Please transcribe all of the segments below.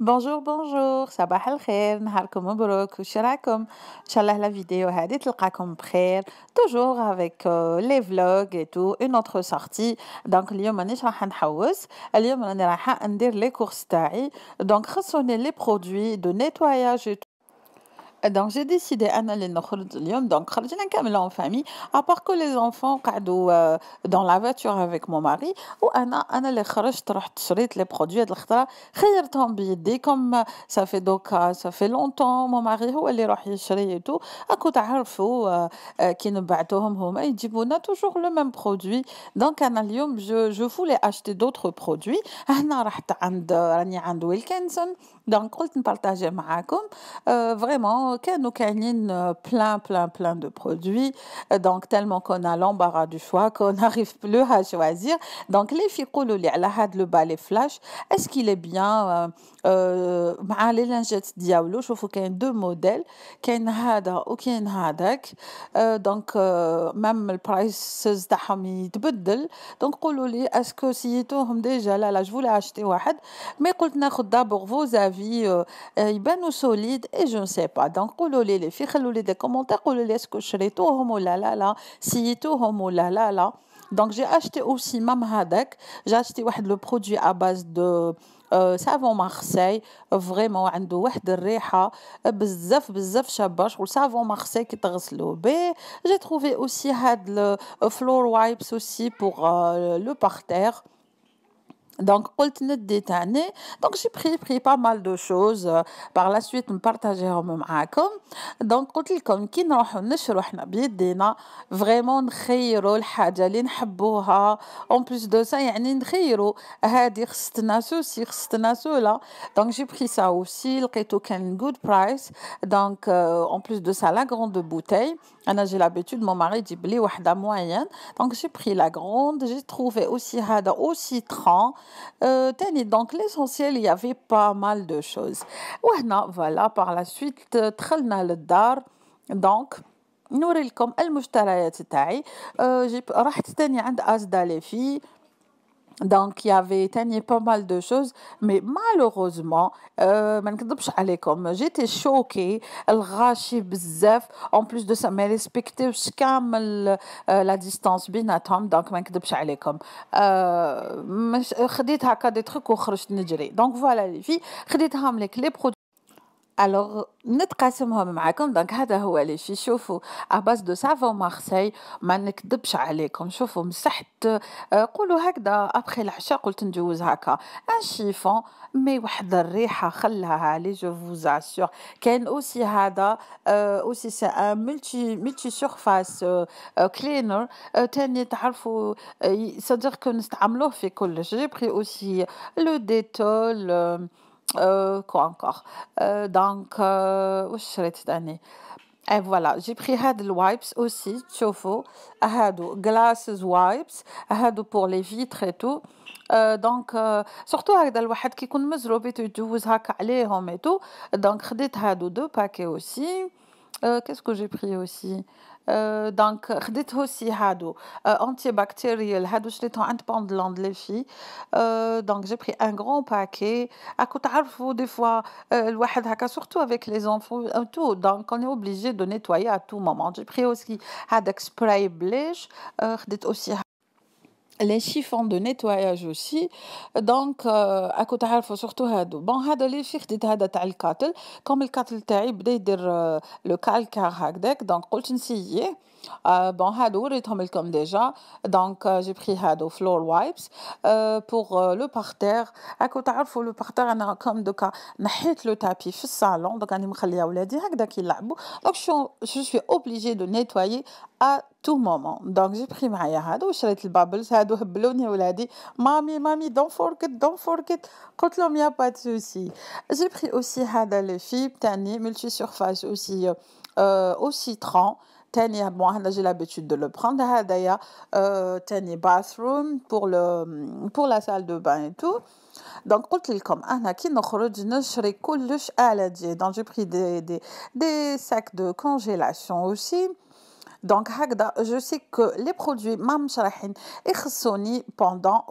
Bonjour, bonjour. Sabah al-Khair, Harcumobroku, Shalakom. inchallah la vidéo. Hadi tel qu'acomprir. Toujours avec euh, les vlogs et tout. Une autre sortie. Donc l'io maniche à Han House. L'io maniche les courses Donc ressonez les produits de nettoyage et tout. Donc j'ai décidé d'aller donc en famille à part que les enfants euh, dans la voiture avec mon mari ou Anna les les produits de comme euh, ça fait donc euh, ça fait longtemps mon mari a tout toujours le même produit donc je je voulais acheter d'autres produits donc donc partager avec vous. vraiment que nous canine plein, plein, plein de produits. Euh, donc, tellement qu'on a l'embarras du choix, qu'on n'arrive plus à choisir. Donc, les filles les alahad, le balai flash, est-ce qu'il est bien euh, euh Les lingettes diablo, je trouve qu'il y a deux modèles, qu'il y a ou qu'il euh, Donc, même le price de Hamid Buddel. Donc, est-ce que si déjà là, là, je voulais acheter un, mais je voulais d'abord vos avis, il ou solide et je ne sais pas des commentaires donc j'ai acheté aussi mamhadak j'ai acheté le produit à base de euh, savon Marseille vraiment avec une de très très très très savon Marseille qui très donc, donc j'ai pris, pris pas mal de choses. Euh, par la suite, je partageais avec vous. Donc, je vous dis que nous vraiment نخيروا الحاجة اللي نحبوها en plus de ça يعني نخيروا هذه خصتنا سوسي خصتنا سولا donc j'ai pris ça aussi لقيتو can good price donc euh, en plus de ça la grande bouteille انا j'ai l'habitude mon mari يجيب لي وحدة moyen donc j'ai pris la grande j'ai trouvé aussi هذا aussi 30 euh, Tenez, donc l'essentiel, il y avait pas mal de choses. Voilà, par la suite, euh, tralna le dar, donc... nous المشتريات تاعي donc, il y avait éteigné pas mal de choses, mais malheureusement, euh, j'étais choquée. Elle rachit bzef, en plus de ça, mais respecter jusqu'à euh, la distance donc bien à temps. Donc, euh, j'ai dit des trucs où je suis Donc, voilà les filles, j'ai dit les produits. الوغ نتقاسمهم معاكم دونك هذا هو لي في شوفوا اباز دو سافون مارسي ما نكذبش عليكم شوفوا مسحت آه، قولوا هكذا ابخي العشاء قلت نجوز هكا ان شيفون مي واحد الريحه خلها لي جو فوز اسيور كاين اوسي هذا اوسي سي ان ملتي ملتي سيرفاس كلينر تاني تعرفوا سادير آه، كو نستعملوه في كلش جي بري اوسي لو ديتول Euh, quoi encore euh, Donc, où euh, je et voilà, j'ai pris head wipes aussi, chauffe-eau, glasses wipes, pour les vitres et tout. Euh, donc euh, surtout هكذا الواحد كي يكون مزروبيت يتجوز هكا عليهم et tout. Donc des هادو deux paquets aussi. Euh, qu'est-ce que j'ai pris aussi euh, donc dit aussi hadou antibactériel hadou je l'ai trouvé de les filles euh, donc j'ai pris un grand paquet à ah, côté des fois le euh, surtout avec les enfants donc on est obligé de nettoyer à tout moment j'ai pris aussi hadexpray blige dites aussi les chiffons de nettoyage aussi donc euh, à côté il faut surtout hado bon hado les fiches de hado tel le cattle comme le cattle taille bdeir euh, le calcaire hagdek donc quand tu n'sais euh, bon, Hado, je comme déjà. Donc, euh, j'ai pris Hado Floor Wipes euh, pour euh, le parterre. À côté, faut le parterre, on a comme de cas, le tapis au salon, donc on a Donc, je suis obligée de nettoyer à tout moment. Donc, j'ai pris ma Hado, j'ai le bubbles, Hado, blonnie, ou l'a dit, mami mamie, don't forget, don't forget. Quand l'on n'y a pas de souci. J'ai pris aussi Hada le fib, tani, multi-surface aussi euh, euh, au citron. Tania, bon, ah, j'ai l'habitude de le prendre. Ah, d'ailleurs, euh, tenir bathroom pour, le, pour la salle de bain et tout. Donc, comme Donc, j'ai pris des, des, des sacs de congélation aussi. Donc, je sais que les produits MAMSHALAHEN Sony pendant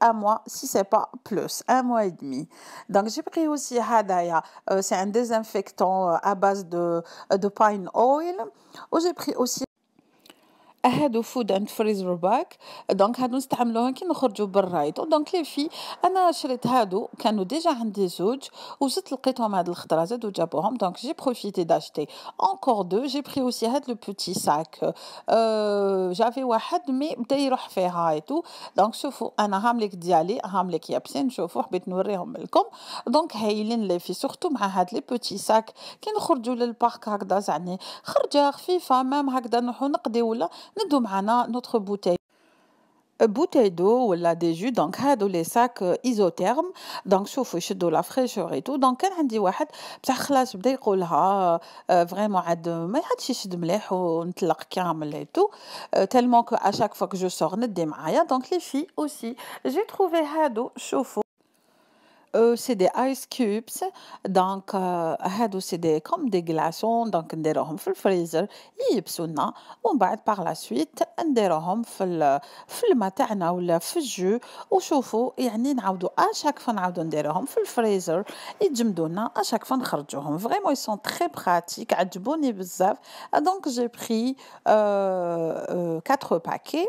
un mois, si ce n'est pas plus, un mois et demi. Donc, j'ai pris aussi HADAYA, euh, c'est un désinfectant euh, à base de pine-oil. J'ai pris aussi... هادو فود اند فريزر باك دونك هادو نستعملوهم كي نخرجوا بالرايد دونك لي في انا شريت هادو كانوا ديجا عندي زوج وزدت لقيتهم هاد الخضره زادو جابوهم دونك جي بروفيتي داشتي اونكور دو جي بري اوسي هاد لو بوتي ساك أه جافي واحد مي بدا يروح فيها ايتو دونك شوفوا انا هاملك ديالي هاملك يابسين شوفوا حبيت نوريهم لكم دونك هايلين لي في سورتو مع هاد لي بوتي ساك كي نخرجوا للبارك هكذا زعني خرجه خفيفه مام هكذا نروحو نقضي ولا Nous avons notre bouteille. Bouteille d'eau ou de jus, donc, les sacs isothermes. Donc, c'est de la fraîcheur et tout. Donc, quand on dit, je vais que je vais vous que je vais vous dire que a vais que que je des des ice cubes donc هادو c'est des comme des glaçons par نديروهم في الفريزر ييبسوا ومن بعد باغ لا سويت نديروهم في في الماء تاعنا ولا في الجو وشوفوا يعني نعاودوا اشاك فوا نعاودوا نديروهم في الفريزر يتجمدوا لنا اشاك ils نخرجوهم très pratiques, Donc j'ai pris 4 paquets.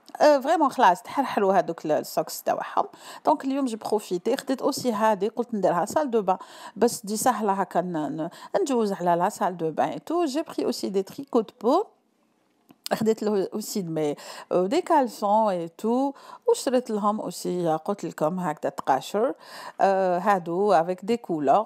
فريمون euh, خلاص تحرحلوا هذوك السوكس تاعهم دونك اليوم جي بروفيتي خديت اوسي هادي قلت نديرها سال دو با بس دي سهله هكا نجوز على لا سال دو با اي تو جي بري اوسي دي تريكو دو بو اخذت له اوسي دمي ودي كالسون اي تو وشريت لهم اوسي قلت لكم هكذا تقاشر آه هادو افيك دي كولور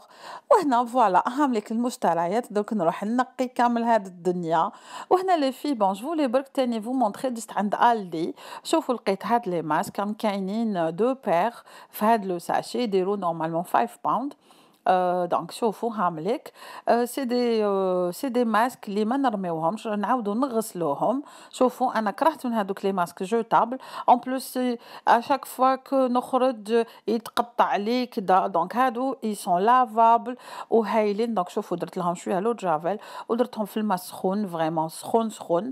وهنا فوالا هاملك المشتريات دوك نروح نقي كامل هاد الدنيا وهنا لي في بون جو لي برك تاني فو مونتري دست عند الدي شوفوا لقيت هاد لي ماسك كان كاينين دو بير في هاد لو ساشي يديرو نورمالمون 5 باوند آه، دونك شوفوا هامليك آه، سي دي آه، سي دي ماسك اللي ما نرميوهمش نعاودو نغسلوهم شوفوا انا كرهت من هذوك لي ماسك جوتابل اون بلوس اشاك فوا كو نخرج يتقطع لي كدا دونك هادو اي سون لافابل وهايلين دونك شوفوا درت لهم شويه لو جافيل ودرتهم في الماء سخون فريمون سخون سخون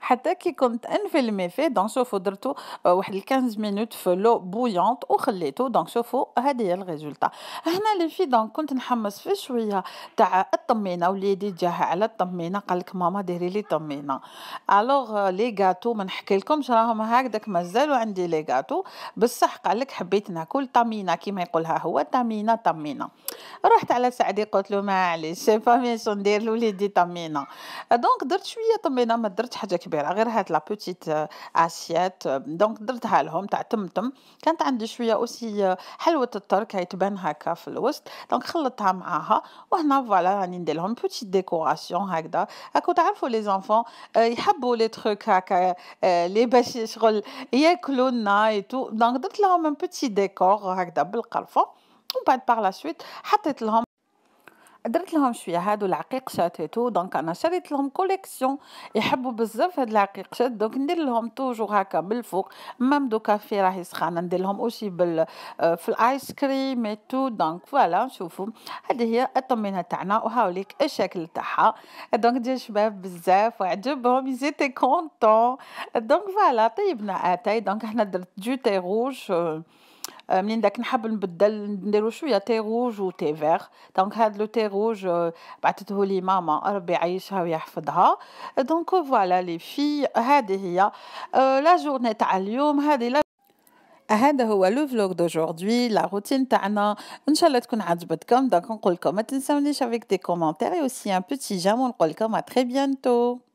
حتى كي كنت انفي الميفي دونك شوفو درتو آه، واحد 15 مينوت في لو بويونت وخليته دونك شوفو هذه هي الريزولتا هنا لي في دونك كنت نحمس في شويه تاع الطمينه وليدي جاها على الطمينه قال لك ماما ديري لي طمينه الوغ آه، لي غاتو ما نحكي لكمش راهم هكذاك مازالوا عندي لي غاتو بصح قال لك حبيت ناكل طمينه كيما يقولها هو طمينه طمينه رحت على سعدي قلت له معليش فامي شندير ندير لوليدي طمينه دونك درت شويه طمينه ما درت حاجه كبيره غير هاد لا بوتيت اسيات دونك درتها لهم تاع تمتم كانت عندي شويه اوسي آه، حلوه الترك هي تبان هكا في الوسط دونك خلطتها معاها وهنا فوالا راني ندير لهم بوتيت ديكوراسيون هكذا راكو تعرفوا لي زانفون آه، يحبوا لي تروك هكا لي آه، باش شغل ياكلوا لنا دونك درت لهم ان بوتي ديكور هكذا بالقرفه ومن بعد باغ لا سويت حطيت لهم درت لهم شويه هادو العقيق شاتيتو دونك انا شريت لهم كوليكسيون يحبوا بزاف هاد العقيق شات دونك ندير لهم توجور هكا من الفوق مام دو كافي راهي سخانه ندير لهم اوشي بال آه، في الايس كريم اي تو دونك فوالا شوفوا هذه هي الطمينه تاعنا وهاوليك الشكل تاعها دونك ديال شباب بزاف وعجبهم يزيتي كونتون دونك فوالا طيبنا اتاي دونك حنا درت جوتي تي روج آه، منين euh, داك نحب نبدل نديرو شويه تي روج و تي فيغ دونك هاد لو تي روج آه، بعثته لي ماما ربي يعيشها ويحفظها دونك فوالا لي في هذه هي لا euh، جورني تاع اليوم هذه لا هذا هو لو فلوغ دوجوردي لا روتين تاعنا ان شاء الله تكون عجبتكم دونك نقول لكم ما تنساونيش افيك دي كومونتير اي اوسي ان بوتي جام ونقول لكم ا تري بيانتو